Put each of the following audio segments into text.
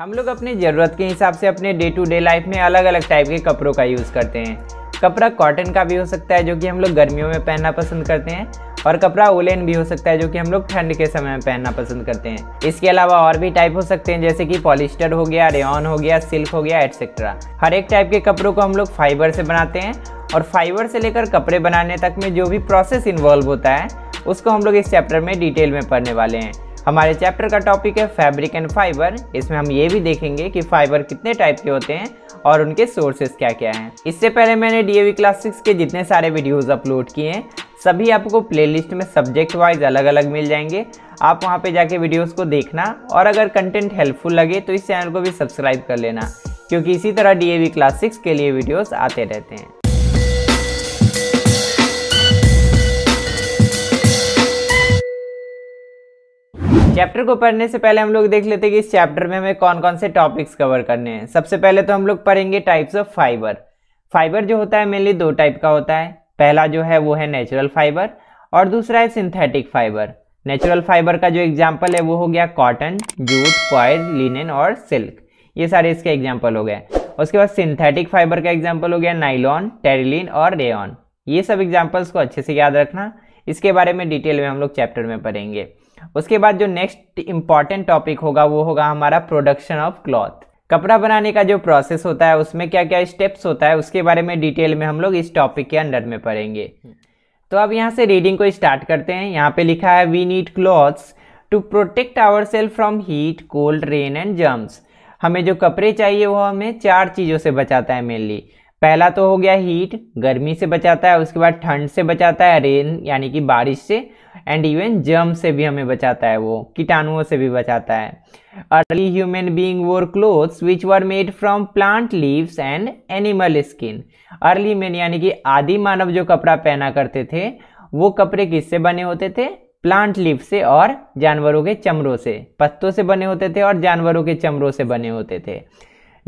हम लोग अपने ज़रूरत के हिसाब से अपने डे टू डे लाइफ में अलग अलग टाइप के कपड़ों का यूज़ करते हैं कपड़ा कॉटन का भी हो सकता है जो कि हम लोग गर्मियों में पहनना पसंद करते हैं और कपड़ा ओलेन भी हो सकता है जो कि हम लोग ठंड के समय में पहनना पसंद करते हैं इसके अलावा और भी टाइप हो सकते हैं जैसे कि पॉलिस्टर हो गया रेन हो गया सिल्क हो गया एटसेट्रा हर एक टाइप के कपड़ों को हम लोग फाइबर से बनाते हैं और फाइबर से लेकर कपड़े बनाने तक में जो भी प्रोसेस इन्वॉल्व होता है उसको हम लोग इस चैप्टर में डिटेल में पढ़ने वाले हैं हमारे चैप्टर का टॉपिक है फैब्रिक एंड फाइबर इसमें हम ये भी देखेंगे कि फाइबर कितने टाइप के होते हैं और उनके सोर्सेज क्या क्या हैं इससे पहले मैंने वी क्लास सिक्स के जितने सारे वीडियोज़ अपलोड किए हैं सभी आपको प्लेलिस्ट में सब्जेक्ट वाइज अलग अलग मिल जाएंगे आप वहाँ पे जाके वीडियोस को देखना और अगर कंटेंट हेल्पफुल लगे तो इस चैनल को भी सब्सक्राइब कर लेना क्योंकि इसी तरह D A V class six के लिए वीडियोस आते रहते हैं चैप्टर को पढ़ने से पहले हम लोग देख लेते हैं कि इस चैप्टर में हमें कौन कौन से टॉपिक्स कवर करने हैं सबसे पहले तो हम लोग पढ़ेंगे टाइप्स ऑफ फाइबर फाइबर जो होता है मेनली दो टाइप का होता है पहला जो है वो है नेचुरल फाइबर और दूसरा है सिंथेटिक फाइबर नेचुरल फाइबर का जो एग्जाम्पल है वो हो गया कॉटन जूट कॉयर लिनन और सिल्क ये सारे इसके एग्जाम्पल हो गए उसके बाद सिंथेटिक फाइबर का एग्जाम्पल हो गया नाइलॉन टेरिलिन और रेन ये सब एग्जाम्पल्स को अच्छे से याद रखना इसके बारे में डिटेल में हम लोग चैप्टर में पढ़ेंगे उसके बाद जो नेक्स्ट इम्पॉर्टेंट टॉपिक होगा वो होगा हमारा प्रोडक्शन ऑफ क्लॉथ कपड़ा बनाने का जो प्रोसेस होता है उसमें क्या क्या स्टेप्स होता है उसके बारे में डिटेल में हम लोग इस टॉपिक के अंडर में पढ़ेंगे तो अब यहाँ से रीडिंग को स्टार्ट करते हैं यहाँ पे लिखा है we need clothes to protect our self from heat cold rain and germs हमें जो कपड़े चाहिए वो हमें चार चीज़ों से बचाता है मेनली पहला तो हो गया हीट गर्मी से बचाता है उसके बाद ठंड से बचाता है रेन यानी कि बारिश से एंड इवन जर्म से भी हमें बचाता है वो कीटाणुओं से भी बचाता है early human being wore clothes which were made from plant leaves and animal skin early man यानी कि आदि मानव जो कपड़ा पहना करते थे वो कपड़े किससे बने होते थे प्लांट लीव से और जानवरों के चमड़ों से पत्तों से बने होते थे और जानवरों के चमड़ों से बने होते थे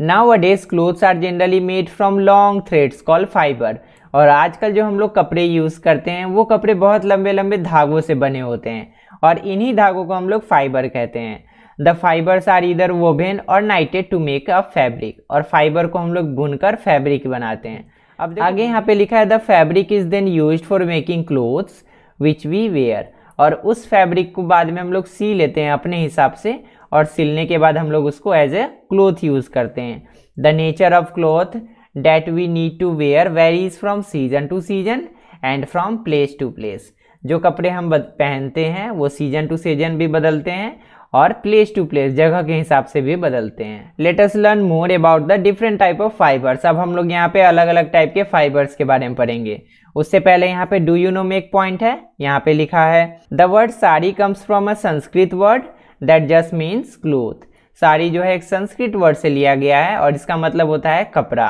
nowadays clothes are generally made from long threads call fibre और आजकल जो हम लोग कपड़े यूज़ करते हैं वो कपड़े बहुत लंबे लंबे धागों से बने होते हैं और इन्हीं धागों को हम लोग फाइबर कहते हैं द फाइबर्स आर इधर वोभेन और knitted to make a fabric और फाइबर को हम लोग बुन कर फैब्रिक बनाते हैं अब आगे यहाँ पे लिखा है the fabric is then use for making clothes which we wear और उस फैब्रिक को बाद में हम लोग सी लेते हैं अपने हिसाब से और सिलने के बाद हम लोग उसको एज ए क्लोथ यूज़ करते हैं the nature of cloth that we need to wear varies from season to season and from place to place जो कपड़े हम पहनते हैं वो सीजन टू सीजन भी बदलते हैं और प्लेस टू प्लेस जगह के हिसाब से भी बदलते हैं let's learn more about the different type of fibres अब हम लोग यहाँ पे अलग अलग टाइप के फाइबर्स के बारे में पढ़ेंगे उससे पहले यहाँ पे डू यू नो में एक पॉइंट है यहाँ पे लिखा है the word sari comes from a Sanskrit word that just means cloth sari जो है एक संस्कृत वर्ड से लिया गया है और इसका मतलब होता है कपड़ा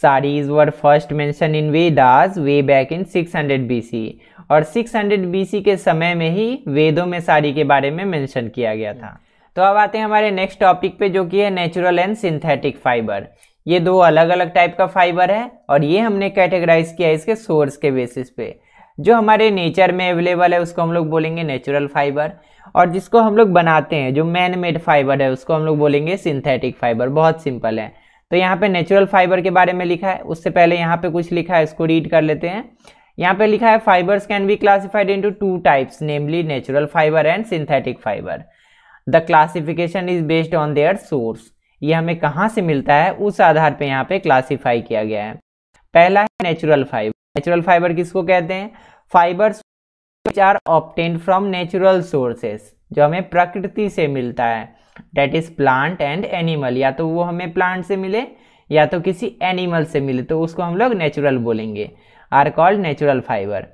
saris were first mention in Vedas way back in 600 BC और 600 बीसी के समय में ही वेदों में साड़ी के बारे में मेंशन किया गया था तो अब आते हैं हमारे नेक्स्ट टॉपिक पे जो कि है नेचुरल एंड सिंथेटिक फाइबर ये दो अलग अलग टाइप का फाइबर है और ये हमने कैटेगराइज किया इसके सोर्स के बेसिस पे जो हमारे नेचर में अवेलेबल है उसको हम लोग बोलेंगे नेचुरल फाइबर और जिसको हम लोग बनाते हैं जो मैन मेड फाइबर है उसको हम लोग बोलेंगे सिंथेटिक फाइबर बहुत सिंपल है तो यहाँ पे नेचुरल फाइबर के बारे में लिखा है उससे पहले यहाँ पे कुछ लिखा है इसको रीड कर लेते हैं यहाँ पे लिखा है fibres can be classified into two types namely natural fibre and synthetic fibre the classification is based on their source ये हमें कहाँ से मिलता है उस आधार पर यहाँ पे क्लासीफाई किया गया है पहला है नेचुरल फाइबर नेचुरल फाइबर किसको कहते हैं fibres are obtained from natural sources जो हमें प्रकृति से मिलता है that is plant and animal या तो वो हमें प्लांट से मिले या तो किसी एनिमल से मिले तो उसको हम लोग नेचुरल बोलेंगे are called natural fibre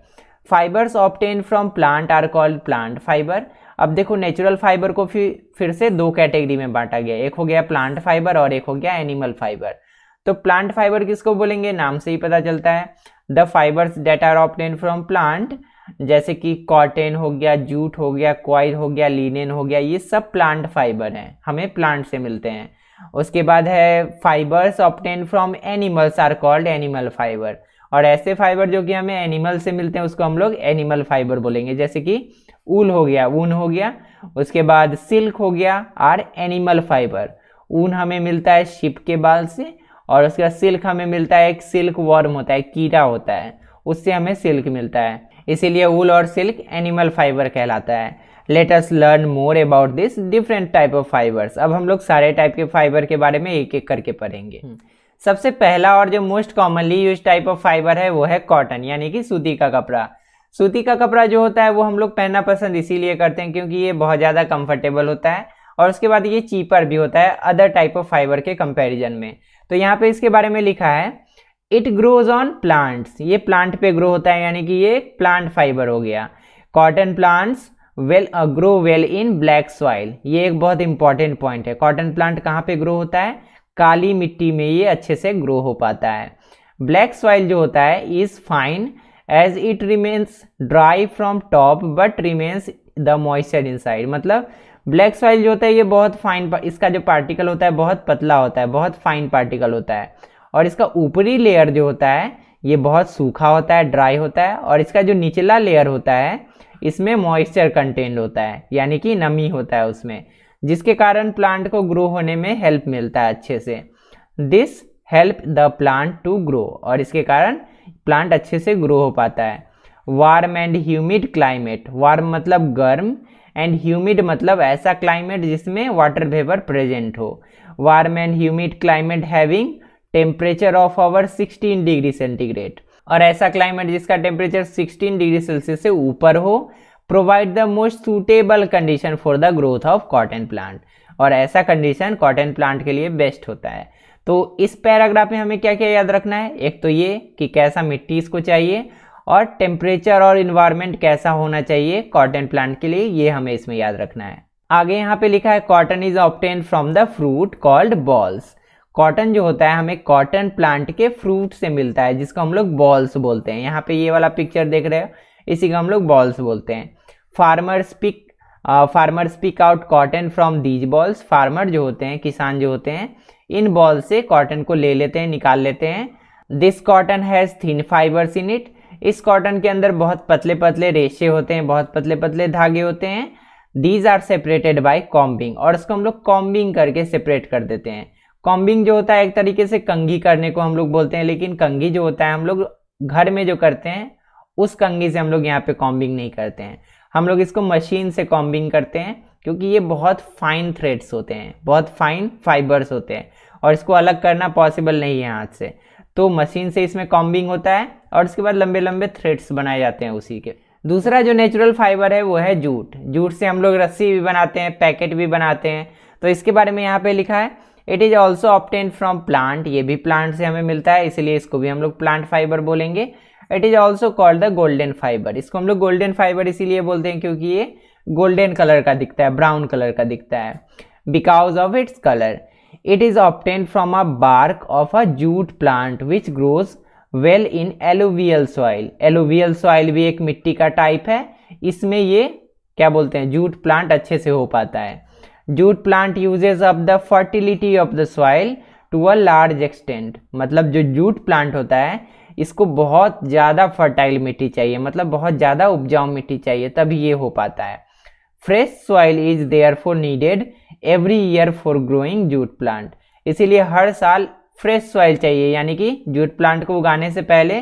fibres obtained from plant are called plant fibre अब देखो नेचुरल फाइबर को फिर फिर से दो कैटेगरी में बांटा गया एक हो गया प्लांट फाइबर और एक हो गया एनिमल फाइबर तो प्लांट फाइबर किसको बोलेंगे नाम से ही पता चलता है the fibres that are obtained from plant जैसे कि कॉटन हो गया जूट हो गया क्वाइर हो गया लीनन हो गया ये सब प्लांट फाइबर हैं हमें प्लांट से मिलते हैं उसके बाद है fibres obtained from animals are called animal fibre और ऐसे फाइबर जो कि हमें एनिमल से मिलते हैं उसको हम लोग एनिमल फाइबर बोलेंगे जैसे कि ऊल हो गया ऊन हो गया उसके बाद सिल्क हो गया आर एनिमल फाइबर ऊन हमें मिलता है शिप के बाल से और उसके बाद सिल्क हमें मिलता है एक सिल्क वर्म होता है कीड़ा होता है उससे हमें सिल्क मिलता है इसीलिए वूल और सिल्क एनिमल फाइबर कहलाता है let's learn more about this different type of fibres अब हम लोग सारे टाइप के फाइबर के बारे में एक एक करके पढ़ेंगे हम्म. सबसे पहला और जो most commonly use type of fibre है वो है कॉटन यानी कि सूती का कपड़ा सूती का कपड़ा जो होता है वो हम लोग पहनना पसंद इसीलिए करते हैं क्योंकि ये बहुत ज़्यादा कंफर्टेबल होता है और उसके बाद ये चीपर भी होता है अदर टाइप ऑफ फाइबर के कंपैरिजन में तो यहाँ पे इसके बारे में लिखा है इट ग्रोज ऑन प्लांट्स ये प्लांट पे ग्रो होता है यानी कि ये प्लांट फाइबर हो गया cotton plants well grow well in black soil ये एक बहुत इंपॉर्टेंट पॉइंट है कॉटन प्लांट कहाँ पे ग्रो होता है काली मिट्टी में ये अच्छे से ग्रो हो पाता है ब्लैक सॉइल जो होता है is fine as it remains dry from top but remains the moisture side मतलब ब्लैक सॉइल जो होता है ये बहुत फाइन इसका जो पार्टिकल होता है बहुत पतला होता है बहुत फाइन पार्टिकल होता है और इसका ऊपरी लेयर जो होता है ये बहुत सूखा होता है ड्राई होता है और इसका जो निचला लेयर होता है इसमें मॉइस्चर कंटेंट होता है यानी कि नमी होता है उसमें जिसके कारण प्लांट को ग्रो होने में हेल्प मिलता है अच्छे से this help the plant to grow और इसके कारण प्लांट अच्छे से ग्रो हो पाता है warm and humid climate warm मतलब गर्म एंड ह्यूमिड मतलब ऐसा क्लाइमेट जिसमें वाटर वेपर प्रेजेंट हो warm and humid climate having temperature of our 16 degree centigrade और ऐसा क्लाइमेट जिसका टेम्परेचर 16 डिग्री सेल्सियस से ऊपर हो provide the most suitable condition for the growth of cotton plant और ऐसा कंडीशन कॉटन प्लांट के लिए बेस्ट होता है तो इस पैराग्राफ में हमें क्या क्या याद रखना है एक तो ये कि कैसा मिट्टी इसको चाहिए और टेम्परेचर और इन्वायरमेंट कैसा होना चाहिए कॉटन प्लांट के लिए ये हमें इसमें याद रखना है आगे यहाँ पे लिखा है cotton is obtained from the fruit called bolls cotton जो होता है हमें कॉटन प्लांट के फ्रूट से मिलता है जिसको हम लोग बॉल्स बोलते हैं यहाँ पे ये वाला पिक्चर देख रहे हो इसी को हम लोग बॉल्स बोलते हैं farmers pick farmers pick out cotton from these bolls farmer जो होते हैं किसान जो होते हैं इन बॉल्स से कॉटन को ले लेते हैं निकाल लेते हैं this cotton has thin fibres in it इस कॉटन के अंदर बहुत पतले पतले रेशे होते हैं बहुत पतले पतले धागे होते हैं these are separated by combing और इसको हम लोग कॉम्बिंग करके सेपरेट कर देते हैं कॉम्बिंग जो होता है एक तरीके से कंघी करने को हम लोग बोलते हैं लेकिन कंघी जो होता है हम लोग घर में जो करते हैं उस कंघी से हम लोग यहाँ पे कॉम्बिंग नहीं करते हैं हम लोग इसको मशीन से कॉम्बिंग करते हैं क्योंकि ये बहुत फाइन थ्रेड्स होते हैं बहुत फाइन फाइबर्स होते हैं और इसको अलग करना पॉसिबल नहीं है हाथ से तो मशीन से इसमें कॉम्बिंग होता है और उसके बाद लंबे लंबे थ्रेड्स बनाए जाते हैं उसी के दूसरा जो नेचुरल फाइबर है वो है जूट जूट से हम लोग रस्सी भी बनाते हैं पैकेट भी बनाते हैं तो इसके बारे में यहाँ पे लिखा है it is also obtained from plant ये भी प्लांट से हमें मिलता है इसलिए इसको भी हम लोग प्लांट फाइबर बोलेंगे it is also called the golden fibre इसको हम लोग गोल्डन फाइबर इसीलिए बोलते हैं क्योंकि ये गोल्डन कलर का दिखता है ब्राउन कलर का दिखता है because of its colour it is obtained from a bark of a jute plant which grows well in alluvial soil alluvial soil भी एक मिट्टी का टाइप है इसमें ये क्या बोलते हैं जूट प्लांट अच्छे से हो पाता है jute plant uses up the fertility of the soil to a large extent मतलब जो जूट प्लांट होता है इसको बहुत ज़्यादा फर्टाइल मिट्टी चाहिए मतलब बहुत ज़्यादा उपजाऊ मिट्टी चाहिए तभी ये हो पाता है fresh soil is therefore needed every year for growing jute plant इसीलिए हर साल फ्रेश सॉइल चाहिए यानी कि जूट प्लांट को उगाने से पहले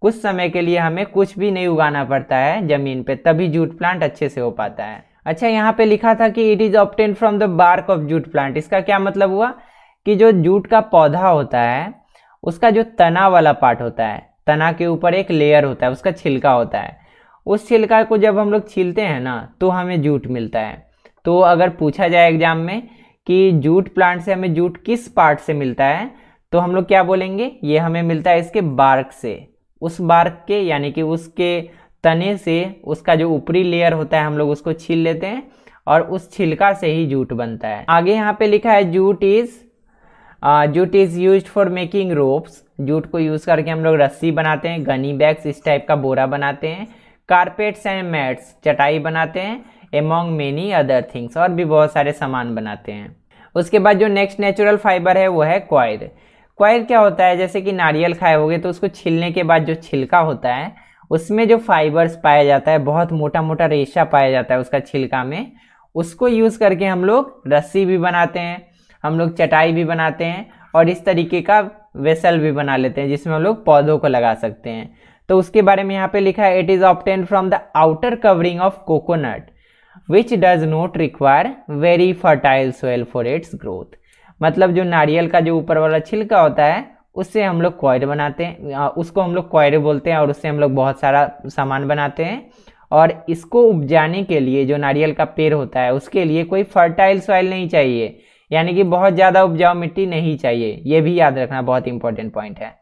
कुछ समय के लिए हमें कुछ भी नहीं उगाना पड़ता है ज़मीन पे तभी जूट प्लांट अच्छे से हो पाता है अच्छा यहाँ पे लिखा था कि it is obtained from the bark of jute plant इसका क्या मतलब हुआ कि जो जूट का पौधा होता है उसका जो तना वाला पार्ट होता है तना के ऊपर एक लेयर होता है उसका छिलका होता है उस छिलका को जब हम लोग छीलते हैं ना तो हमें जूट मिलता है तो अगर पूछा जाए एग्जाम में कि जूट प्लांट से हमें जूट किस पार्ट से मिलता है तो हम लोग क्या बोलेंगे ये हमें मिलता है इसके बार्क से उस बार्क के यानी कि उसके तने से उसका जो ऊपरी लेयर होता है हम लोग उसको छील लेते हैं और उस छिलका से ही जूट बनता है आगे यहाँ पे लिखा है jute is jute is use for making ropes jute को यूज़ करके हम लोग रस्सी बनाते हैं गनी बैग्स इस टाइप का बोरा बनाते हैं कारपेट्स एंड मैट्स चटाई बनाते हैं एमोंग मेनी अदर थिंग्स और भी बहुत सारे सामान बनाते हैं उसके बाद जो नेक्स्ट नेचुरल फाइबर है वो है क्वायर क्वायर क्या होता है जैसे कि नारियल खाए होगे तो उसको छिलने के बाद जो छिलका होता है उसमें जो फाइबर्स पाया जाता है बहुत मोटा मोटा रेशा पाया जाता है उसका छिलका में उसको यूज़ करके हम लोग रस्सी भी बनाते हैं हम लोग चटाई भी बनाते हैं और इस तरीके का वेसल भी बना लेते हैं जिसमें हम लोग पौधों को लगा सकते हैं तो उसके बारे में यहाँ पे लिखा है it is obtained from the outer covering of coconut which does not require very fertile soil for its growth मतलब जो नारियल का जो ऊपर वाला छिलका होता है उससे हम लोग क्वायर बनाते हैं उसको हम लोग क्वायर बोलते हैं और उससे हम लोग बहुत सारा सामान बनाते हैं और इसको उपजाने के लिए जो नारियल का पेड़ होता है उसके लिए कोई फर्टाइल सॉइल नहीं चाहिए यानी कि बहुत ज़्यादा उपजाऊ मिट्टी नहीं चाहिए ये भी याद रखना बहुत इंपॉर्टेंट पॉइंट है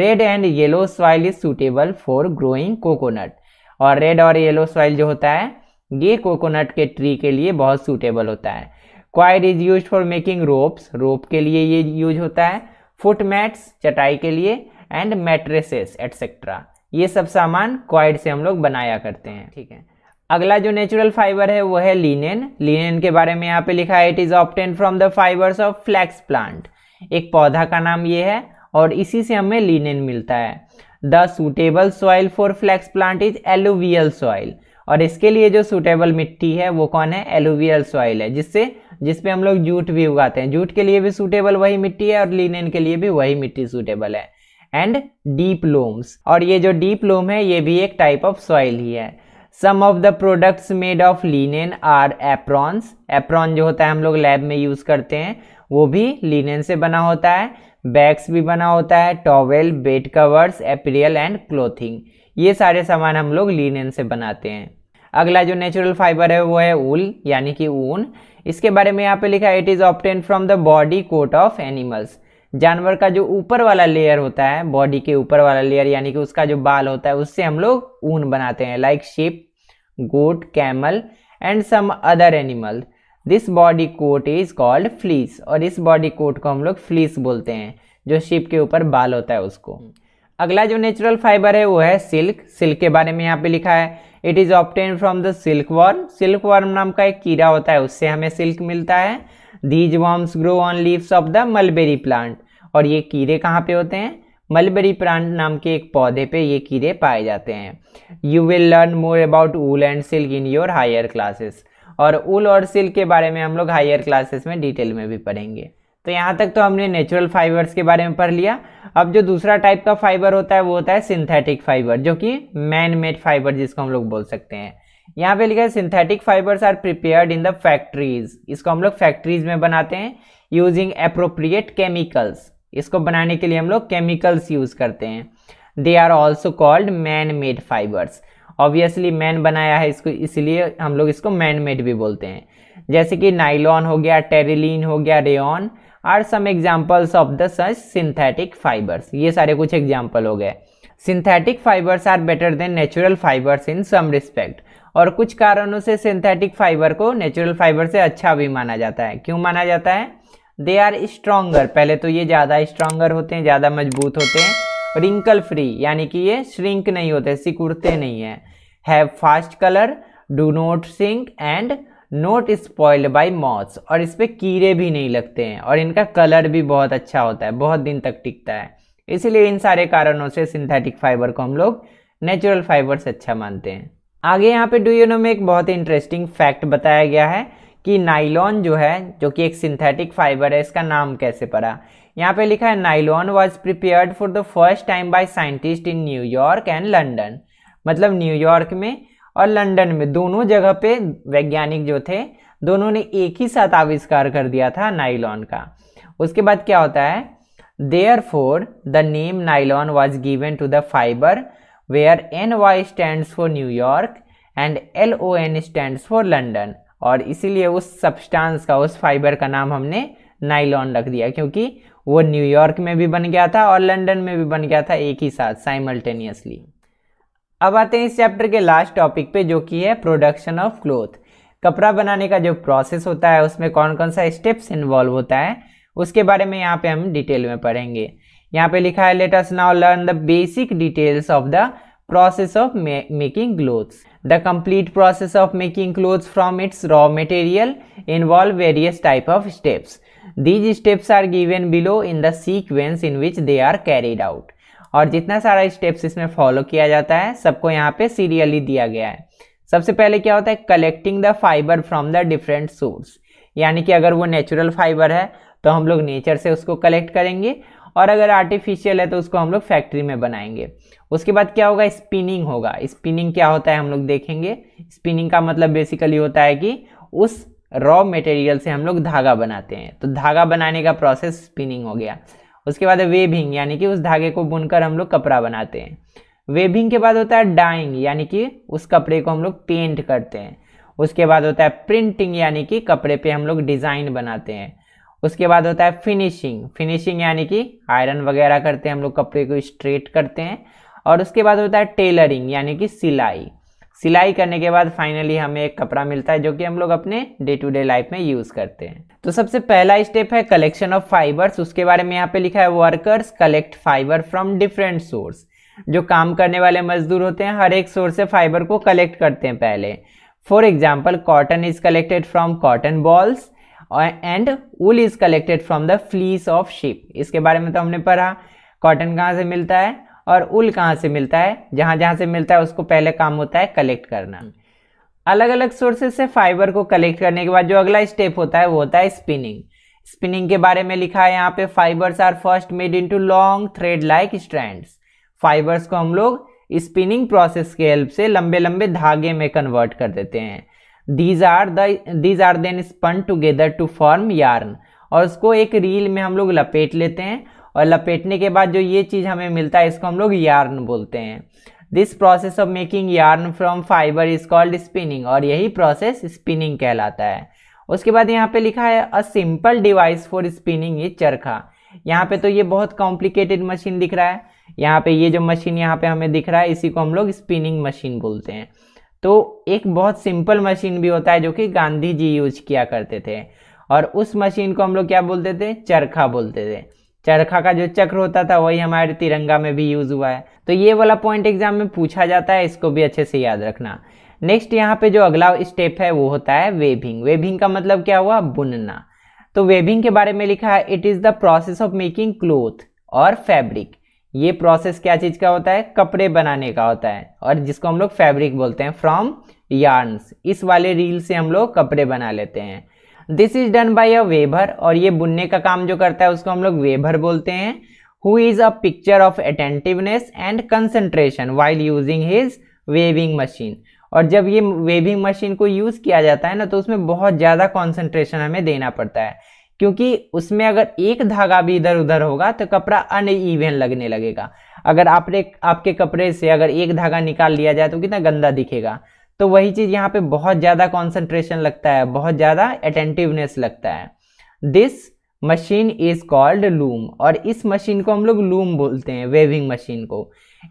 red and yellow soil is suitable for growing coconut और रेड और येलो सॉइल जो होता है ये कोकोनट के ट्री के लिए बहुत सूटेबल होता है coir is use for making ropes rope के लिए ये यूज होता है मैट्स चटाई के लिए एंड मैट्रेसेस एटसेट्रा ये सब सामान क्वाइड से हम लोग बनाया करते हैं ठीक है अगला जो नेचुरल फाइबर है वो है लीनेन लीनेन के बारे में यहाँ पे लिखा है it is obtained from the fibres of flax plant एक पौधा का नाम ये है और इसी से हमें लीनेन मिलता है the suitable soil for flax plant is alluvial soil और इसके लिए जो सूटेबल मिट्टी है वो कौन है एलोवियल सॉइल है जिससे जिसपे हम लोग जूट भी उगाते हैं जूट के लिए भी सूटेबल वही मिट्टी है और लिनेन के लिए भी वही मिट्टी सूटेबल है एंड डीप लोम्स और ये जो डीप लोम है ये भी एक टाइप ऑफ सॉइल ही है some of the products made of linen are aprons apron जो होता है हम लोग लैब में यूज़ करते हैं वो भी लिनेन से बना होता है बैग्स भी बना होता है towel bed covers apparel and clothing ये सारे सामान हम लोग लिनेन से बनाते हैं अगला जो नेचुरल फाइबर है वो है ऊल यानी कि ऊन इसके बारे में यहाँ पे लिखा है it is obtained from the body coat of animals जानवर का जो ऊपर वाला लेयर होता है बॉडी के ऊपर वाला लेयर यानी कि उसका जो बाल होता है उससे हम लोग ऊन बनाते हैं like sheep goat camel and some other animal this body coat is called fleece और इस बॉडी कोट को हम लोग फ्लीस बोलते हैं जो शिप के ऊपर बाल होता है उसको हम्म। अगला जो नेचुरल फाइबर है वो है सिल्क सिल्क के बारे में यहाँ पे लिखा है it is obtained from the silkworm silkworm नाम का एक कीड़ा होता है उससे हमें सिल्क मिलता है these worms grow on leaves of the mulberry plant और ये कीड़े कहाँ पे होते हैं मलबेरी प्लांट नाम के एक पौधे पे ये कीड़े पाए जाते हैं you will learn more about wool and silk in your higher classes और ऊल और सिल्क के बारे में हम लोग हायर क्लासेस में डिटेल में भी पढ़ेंगे तो यहाँ तक तो हमने नेचुरल फाइबर्स के बारे में पढ़ लिया अब जो दूसरा टाइप का फाइबर होता है वो होता है सिंथेटिक फाइबर जो कि मैन मेड फाइबर जिसको हम लोग बोल सकते हैं यहाँ पे लिखा है synthetic fibres are prepared in the factories इसको हम लोग फैक्ट्रीज में बनाते हैं यूजिंग अप्रोप्रिएट केमिकल्स इसको बनाने के लिए हम लोग केमिकल्स यूज करते हैं they are also called man made fibres obviously man बनाया है इसको इसलिए हम लोग इसको मैन मेड भी बोलते हैं जैसे कि नाइलॉन हो गया टेरिलीन हो गया rayon are some examples of the such synthetic fibres ये सारे कुछ एग्जाम्पल हो गए synthetic fibres are better than natural fibres in some respect और कुछ कारणों से सिंथेटिक फाइबर को नेचुरल फाइबर से अच्छा भी माना जाता है क्यों माना जाता है दे आर स्ट्रोंगर पहले तो ये ज़्यादा स्ट्रोंगर होते हैं ज़्यादा मजबूत होते हैं रिंकल फ्री यानी कि ये श्रिंक नहीं होते सिकुड़ते नहीं हैं have fast colour do not shrink and not spoiled by moths और इस पर कीड़े भी नहीं लगते हैं और इनका कलर भी बहुत अच्छा होता है बहुत दिन तक टिकता है इसीलिए इन सारे कारणों से सिंथेटिक फाइबर को हम लोग नेचुरल फाइबर से अच्छा मानते हैं आगे यहाँ पे डू यू नो में एक बहुत ही इंटरेस्टिंग फैक्ट बताया गया है कि नाइलॉन जो है जो कि एक सिंथेटिक फाइबर है इसका नाम कैसे पड़ा यहाँ पे लिखा है nylon was prepared for the first time by scientist in New York and London मतलब न्यूयॉर्क में और लंदन में दोनों जगह पे वैज्ञानिक जो थे दोनों ने एक ही साथ आविष्कार कर दिया था नाइलॉन का उसके बाद क्या होता है therefore the name nylon was given to the fibre where N Y stand for New York and L O N stand for London और इसीलिए उस सब्सटेंस का उस फाइबर का नाम हमने नाइलॉन रख दिया क्योंकि वो न्यूयॉर्क में भी बन गया था और लंदन में भी बन गया था एक ही साथ साइमल्टेनियसली अब आते हैं इस चैप्टर के लास्ट टॉपिक पे जो कि है प्रोडक्शन ऑफ क्लोथ कपड़ा बनाने का जो प्रोसेस होता है उसमें कौन कौन सा स्टेप्स इन्वॉल्व होता है उसके बारे में यहाँ पे हम डिटेल में पढ़ेंगे यहाँ पे लिखा है let us now learn the basic details of the process of making clothes the complete process of making clothes from its raw material involve various type of steps these steps are given below in the sequence in which they are carried out और जितना सारा steps इसमें follow किया जाता है सबको यहाँ पे सीरियली दिया गया है सबसे पहले क्या होता है collecting the fibre from the different source यानी कि अगर वो नेचुरल फाइबर है तो हम लोग नेचर से उसको कलेक्ट करेंगे और अगर आर्टिफिशियल है तो उसको हम लोग फैक्ट्री में बनाएंगे उसके बाद क्या होगा स्पिनिंग होगा स्पिनिंग क्या होता है हम लोग देखेंगे स्पिनिंग का मतलब बेसिकली होता है कि उस रॉ मटेरियल से हम लोग धागा बनाते हैं तो धागा बनाने का प्रोसेस स्पिनिंग हो गया उसके बाद वेबिंग यानी कि उस धागे को बुनकर हम लोग कपड़ा बनाते हैं वेबिंग के बाद होता है डाइंग यानी कि उस कपड़े को हम लोग पेंट करते हैं उसके बाद होता है प्रिंटिंग यानी कि कपड़े पे हम लोग डिज़ाइन बनाते हैं उसके बाद होता है फिनिशिंग फिनिशिंग यानी कि आयरन वगैरह करते हैं हम लोग कपड़े को स्ट्रेट करते हैं और उसके बाद होता है टेलरिंग यानी कि सिलाई सिलाई करने के बाद फाइनली हमें एक कपड़ा मिलता है जो कि हम लोग अपने डे टू डे लाइफ में यूज़ करते हैं तो सबसे पहला स्टेप है कलेक्शन ऑफ फाइबर्स उसके बारे में यहाँ पे लिखा है workers collect fibre from different source जो काम करने वाले मजदूर होते हैं हर एक सोर्स से फाइबर को कलेक्ट करते हैं पहले for example cotton is collected from cotton balls and wool is collected from the fleece of sheep इसके बारे में तो हमने पढ़ा कॉटन कहाँ से मिलता है और उल कहाँ से मिलता है जहाँ जहाँ से मिलता है उसको पहले काम होता है कलेक्ट करना अलग अलग सोर्सेज से फाइबर को कलेक्ट करने के बाद जो अगला स्टेप होता है वो होता है स्पिनिंग स्पिनिंग के बारे में लिखा है यहाँ पे fibres are first made into long thread like strands fibres को हम लोग स्पिनिंग प्रोसेस के हेल्प से लंबे लंबे धागे में कन्वर्ट कर देते हैं these are these are then spun together to form yarn और उसको एक रील में हम लोग लपेट लेते हैं और लपेटने के बाद जो ये चीज़ हमें मिलता है इसको हम लोग यार्न बोलते हैं this process of making yarn from fibre is called spinning और यही प्रोसेस स्पिनिंग कहलाता है उसके बाद यहाँ पे लिखा है a simple device for spinning ये चरखा यहाँ पे तो ये बहुत कॉम्प्लिकेटेड मशीन दिख रहा है यहाँ पे ये जो मशीन यहाँ पे हमें दिख रहा है इसी को हम लोग स्पिनिंग मशीन बोलते हैं तो एक बहुत सिंपल मशीन भी होता है जो कि गांधी जी यूज किया करते थे और उस मशीन को हम लोग क्या बोलते थे चरखा बोलते थे चरखा का जो चक्र होता था वही हमारे तिरंगा में भी यूज हुआ है तो ये वाला पॉइंट एग्जाम में पूछा जाता है इसको भी अच्छे से याद रखना नेक्स्ट यहाँ पे जो अगला स्टेप है वो होता है वेबिंग वेबिंग का मतलब क्या हुआ बुनना तो वेबिंग के बारे में लिखा है it is the process of making cloth और फैब्रिक ये प्रोसेस क्या चीज़ का होता है कपड़े बनाने का होता है और जिसको हम लोग फैब्रिक बोलते हैं फ्रॉम यार्न इस वाले रील से हम लोग कपड़े बना लेते हैं this is done by a weaver और ये बुनने का काम जो करता है उसको हम लोग वेभर बोलते हैं who is a picture of attentiveness and concentration while using his weaving machine और जब ये वेविंग मशीन को यूज़ किया जाता है ना तो उसमें बहुत ज़्यादा कॉन्सेंट्रेशन हमें देना पड़ता है क्योंकि उसमें अगर एक धागा भी इधर उधर होगा तो कपड़ा अन ईवेन लगने लगेगा अगर आपने आपके कपड़े से अगर एक धागा निकाल लिया जाए तो कितना गंदा दिखेगा तो वही चीज़ यहाँ पे बहुत ज़्यादा कॉन्सेंट्रेशन लगता है बहुत ज़्यादा अटेंटिवनेस लगता है this machine is called loom और इस मशीन को हम लोग लूम बोलते हैं वेविंग मशीन को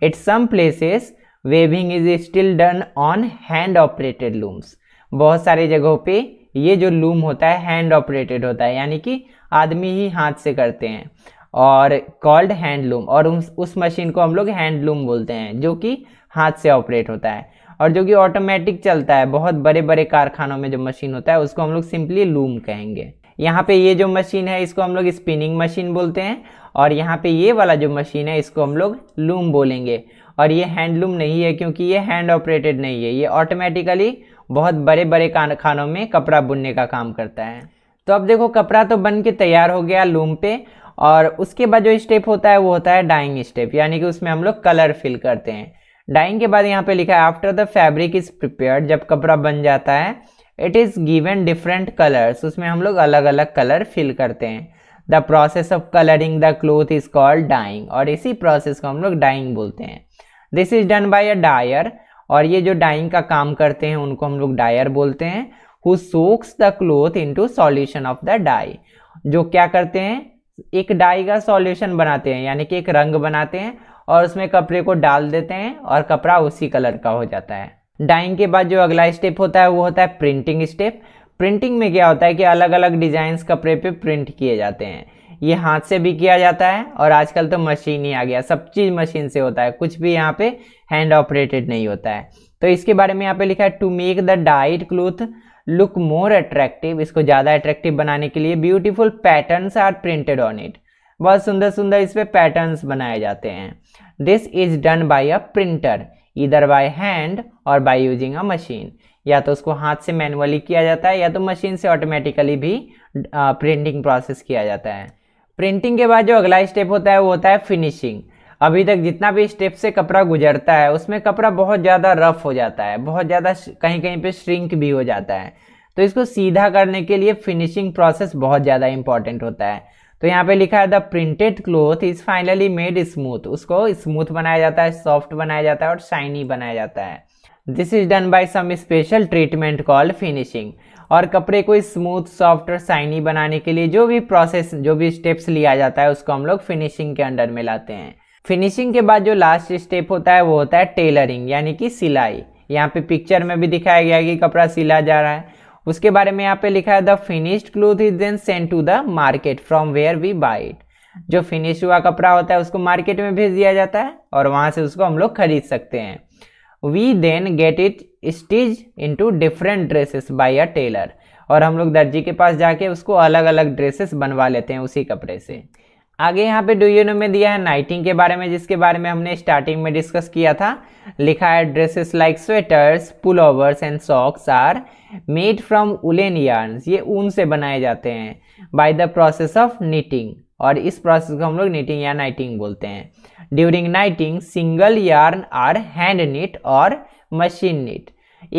it some places weaving is still done on hand operated looms बहुत सारे जगहों पे ये जो लूम होता है हैंड ऑपरेटेड होता है यानी कि आदमी ही हाथ से करते हैं और कॉल्ड हैंड लूम और उस उस मशीन को हम लोग हैंड लूम बोलते हैं जो कि हाथ से ऑपरेट होता है और जो कि ऑटोमेटिक चलता है बहुत बड़े बड़े कारखानों में जो मशीन होता है उसको हम लोग सिंपली लूम कहेंगे यहाँ पे ये जो मशीन है इसको हम लोग स्पिनिंग मशीन बोलते हैं और यहाँ पे ये वाला जो मशीन है इसको हम लोग लूम बोलेंगे और ये हैंडलूम नहीं है क्योंकि ये हैंड ऑपरेटेड नहीं है ये ऑटोमेटिकली बहुत बड़े बड़े कारखानों में कपड़ा बुनने का काम करता है तो अब देखो कपड़ा तो बन के तैयार हो गया लूम पे और उसके बाद जो स्टेप होता है वो होता है डाइंग स्टेप यानी कि उसमें हम लोग कलर फिल करते हैं डाइंग के बाद यहाँ पे लिखा है after the fabric is prepare जब कपड़ा बन जाता है it is given different colours उसमें हम लोग अलग अलग कलर फिल करते हैं the process of colouring the cloth is called dyeing और इसी प्रोसेस को हम लोग डाइंग बोलते हैं this is done by a dyer और ये जो डाइंग का काम करते हैं उनको हम लोग डायर बोलते हैं who soaks the cloth into solution of the dye जो क्या करते हैं एक डाई का सॉल्यूशन बनाते हैं यानी कि एक रंग बनाते हैं और उसमें कपड़े को डाल देते हैं और कपड़ा उसी कलर का हो जाता है डाइंग के बाद जो अगला स्टेप होता है वो होता है प्रिंटिंग स्टेप प्रिंटिंग में क्या होता है कि अलग अलग डिज़ाइंस कपड़े पे प्रिंट किए जाते हैं ये हाथ से भी किया जाता है और आजकल तो मशीन ही आ गया सब चीज़ मशीन से होता है कुछ भी यहाँ पे हैंड ऑपरेटेड नहीं होता है तो इसके बारे में यहाँ पे लिखा है to make the dyed cloth look more attractive इसको ज़्यादा अट्रैक्टिव बनाने के लिए beautiful patterns are printed on it बहुत सुंदर सुंदर इस पर पैटर्न्स बनाए जाते हैं this is done by a printer इधर बाय हैंड और बाय यूजिंग अ मशीन या तो उसको हाथ से मैनुअली किया जाता है या तो मशीन से ऑटोमेटिकली भी प्रिंटिंग प्रोसेस किया जाता है प्रिंटिंग के बाद जो अगला स्टेप होता है वो होता है फिनिशिंग अभी तक जितना भी स्टेप से कपड़ा गुजरता है उसमें कपड़ा बहुत ज़्यादा रफ हो जाता है बहुत ज़्यादा कहीं कहीं पे श्रिंक भी हो जाता है तो इसको सीधा करने के लिए फिनिशिंग प्रोसेस बहुत ज़्यादा इंपॉर्टेंट होता है तो यहाँ पे लिखा है the printed cloth is finally made smooth उसको स्मूथ बनाया जाता है सॉफ्ट बनाया जाता है और शाइनी बनाया जाता है this is done by some special treatment call finishing और कपड़े को स्मूथ सॉफ्ट और शाइनी बनाने के लिए जो भी प्रोसेस जो भी स्टेप्स लिया जाता है उसको हम लोग फिनिशिंग के अंडर में लाते हैं फिनिशिंग के बाद जो लास्ट स्टेप होता है वो होता है टेलरिंग यानी कि सिलाई यहाँ पे पिक्चर में भी दिखाया गया कि कपड़ा सिला जा रहा है उसके बारे में यहाँ पे लिखा है the finished cloth is then send to the market from where we buy it जो फिनिश हुआ कपड़ा होता है उसको मार्केट में भेज दिया जाता है और वहां से उसको हम लोग खरीद सकते हैं we then get it stitch to different dresses by a tailor और हम लोग दर्जी के पास जाके उसको अलग अलग ड्रेसेस बनवा लेते हैं उसी कपड़े से आगे यहाँ पे नो में दिया है नाइटिंग के बारे में जिसके बारे में हमने स्टार्टिंग में डिस्कस किया था लिखा है dresses like sweaters pullovers and socks are made from woollen yarns ये ऊन से बनाए जाते हैं by the process of knitting और इस प्रोसेस को हम लोग नीटिंग या नाइटिंग बोलते हैं during knitting single yarn are hand knit और मशीन नीट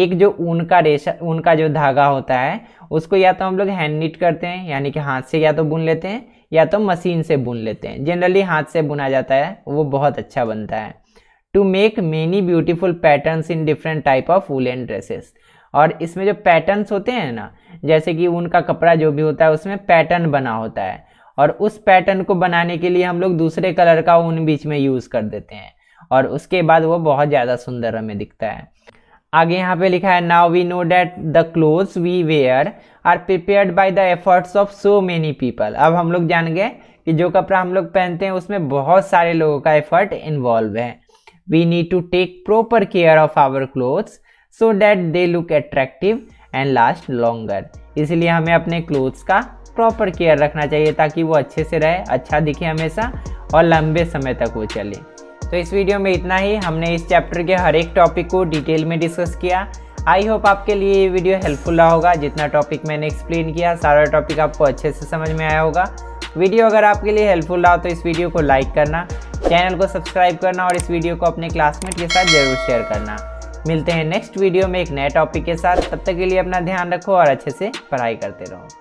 एक जो ऊन का रेशा ऊन का जो धागा होता है उसको या तो हम लोग हैंड नीट करते हैं यानी कि हाथ से या तो बुन लेते हैं या तो मशीन से बुन लेते हैं जनरली हाथ से बुना जाता है वो बहुत अच्छा बनता है to make many beautiful pattern in different type of wool and dresses और इसमें जो पैटर्न होते हैं ना जैसे कि उनका कपड़ा जो भी होता है उसमें पैटर्न बना होता है और उस पैटर्न को बनाने के लिए हम लोग दूसरे कलर का ऊन बीच में यूज़ कर देते हैं और उसके बाद वो बहुत ज़्यादा सुंदर हमें दिखता है आगे यहाँ पे लिखा है now we know that the cloth we wear are prepare by the efforts of so many people अब हम लोग जान गए कि जो कपड़ा हम लोग पहनते हैं उसमें बहुत सारे लोगों का एफर्ट इन्वॉल्व है we need to take proper care of our clothes so that they look attractive and last longer इसलिए हमें अपने क्लोथ्स का प्रॉपर केयर रखना चाहिए ताकि वो अच्छे से रहे अच्छा दिखे हमेशा और लंबे समय तक वो चले तो इस वीडियो में इतना ही हमने इस चैप्टर के हर एक टॉपिक को डिटेल में डिस्कस किया आई होप आपके लिए ये वीडियो हेल्पफुल रहा होगा जितना टॉपिक मैंने एक्सप्लेन किया सारा टॉपिक आपको अच्छे से समझ में आया होगा वीडियो अगर आपके लिए हेल्पफुल रहा तो इस वीडियो को लाइक करना चैनल को सब्सक्राइब करना और इस वीडियो को अपने क्लासमेट के साथ जरूर शेयर करना मिलते हैं नेक्स्ट वीडियो में एक नए टॉपिक के साथ तब तक के लिए अपना ध्यान रखो और अच्छे से पढ़ाई करते रहो